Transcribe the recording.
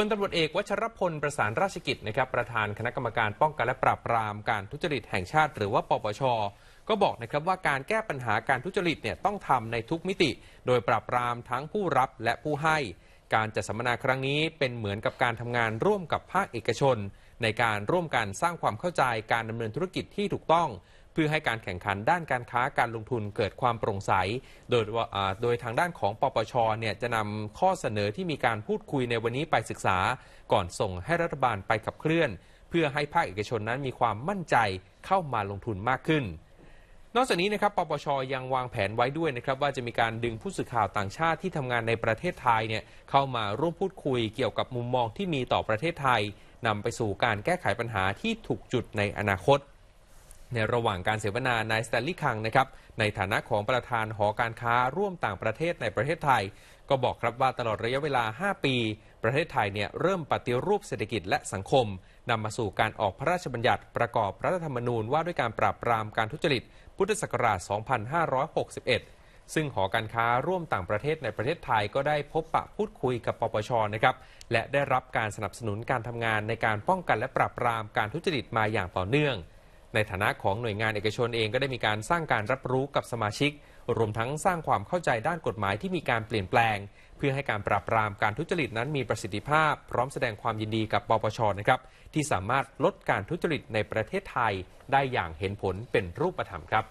พลตำรวจเอกวชรพลประสานราชกิจนะครับประธานคณะกรรมการป้องกัน และปราบปรามการทุจริตแห่งชาติหรือว่าปปชก็บอกนะครับว่าการแก้ปัญหาการทุจริตเนี่ยต้องทำในทุกมิติ โดยปราบปรามทั้งผู้รับและผู้ให้ การจัดสัมมนาครั้งนี้เป็นเหมือนกับการทำงานร่วมกับภาคเอกชน ในการร่วมกันสร้างความเข้าใจการดำเนินธุรกิจที่ถูกต้องพื่อให้การแข่งขันด้านการค้าการลงทุนเกิดความโปร่งใสโดยโดยทางด้านของปปชเนี่ยจะนำข้อเสนอที่มีการพูดคุยในวันนี้ไปศึกษา ก่อนส่งให้รัฐบาลไปขับเคลื่อน เพื่อให้ภาคเอกชนนั้นมีความมั่นใจเข้ามาลงทุนมากขึ้น นอกจากนี้นะครับปปชยังวางแผนไว้ด้วยนะครับว่าจะมีการดึงผู้สื่อข่าวต่างชาติที่ทำงานในประเทศไทยเนี่ยเข้ามาร่วมพูดคุยเกี่ยวกับมุมมองที่มีต่อประเทศไทย นำไปสู่การแก้ไขปัญหาที่ถูกจุดในอนาคตในระหว่างการเสวนานายสแตลลี่คังนะครับในฐานะของประธานหอการค้าร่วมต่างประเทศในประเทศไทย ก็บอกครับว่าตลอดระยะเวลา 5 ปี ประเทศไทยเนี่ยเริ่มปฏิรูปเศรษฐกิจและสังคมนำมาสู่การออกพระราชบัญญัติประกอบรัฐธรรมนูญว่าด้วยการปราบปรามการทุจริต พุทธศักราช 2561 ซึ่งหอการค้าร่วมต่างประเทศในประเทศไทย ก็ได้พบปะพูดคุยกับปปชนะครับและได้รับการสนับสนุนการทำงานในการป้องกันและปราบปรามการทุจริตมาอย่างต่อเนื่องในฐานะของหน่วยงานเอกชนเองก็ได้มีการสร้างการรับรู้กับสมาชิก รวมทั้งสร้างความเข้าใจด้านกฎหมายที่มีการเปลี่ยนแปลง เพื่อให้การปราบปรามการทุจริตนั้นมีประสิทธิภาพ พร้อมแสดงความยินดีกับ ปปชนะครับที่สามารถลดการทุจริตในประเทศไทยได้อย่างเห็นผลเป็นรูปธรรมครับ